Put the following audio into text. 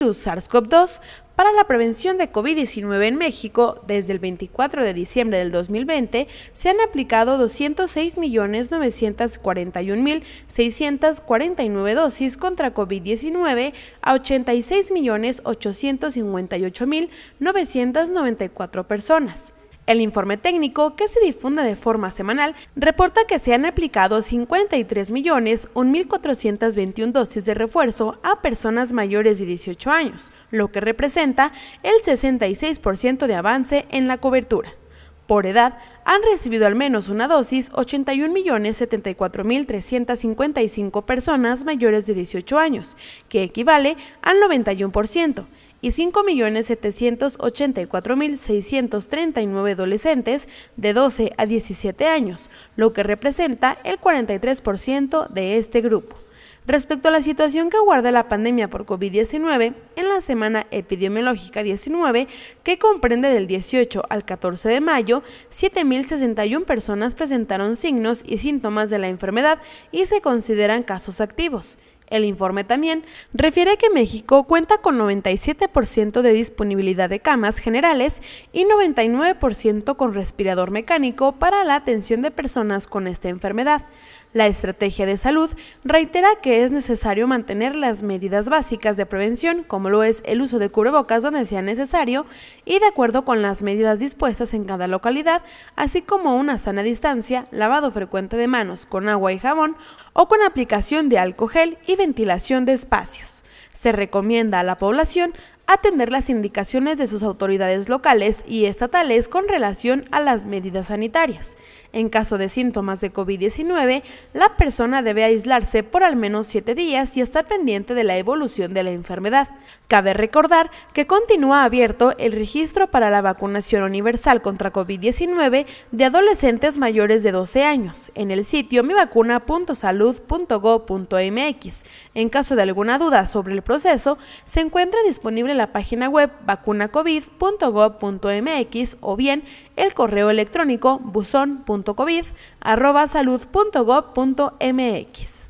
SARS-CoV-2 para la prevención de COVID-19 en México, desde el 24 de diciembre del 2020, se han aplicado 206.941.649 dosis contra COVID-19 a 86.858.994 personas. El informe técnico, que se difunde de forma semanal, reporta que se han aplicado 53.1.421 dosis de refuerzo a personas mayores de 18 años, lo que representa el 66% de avance en la cobertura. Por edad, han recibido al menos una dosis 81.074.355 personas mayores de 18 años, que equivale al 91% y 5.784.639 adolescentes de 12 a 17 años, lo que representa el 43% de este grupo. Respecto a la situación que aguarda la pandemia por COVID-19, en la semana epidemiológica 19, que comprende del 18 al 14 de mayo, 7.061 personas presentaron signos y síntomas de la enfermedad y se consideran casos activos. El informe también refiere que México cuenta con 97% de disponibilidad de camas generales y 99% con respirador mecánico para la atención de personas con esta enfermedad. La estrategia de salud reitera que es necesario mantener las medidas básicas de prevención, como lo es el uso de cubrebocas donde sea necesario y de acuerdo con las medidas dispuestas en cada localidad, así como una sana distancia, lavado frecuente de manos con agua y jabón, o con aplicación de alcohol y ventilación de espacios. Se recomienda a la población atender las indicaciones de sus autoridades locales y estatales con relación a las medidas sanitarias. En caso de síntomas de COVID-19, la persona debe aislarse por al menos siete días y estar pendiente de la evolución de la enfermedad. Cabe recordar que continúa abierto el registro para la vacunación universal contra COVID-19 de adolescentes mayores de 12 años en el sitio mivacuna.salud.go.mx. En caso de alguna duda sobre el proceso, se encuentra disponible la página web vacunacovid.gov.mx o bien el correo electrónico buzón.covid.salud.gov.mx.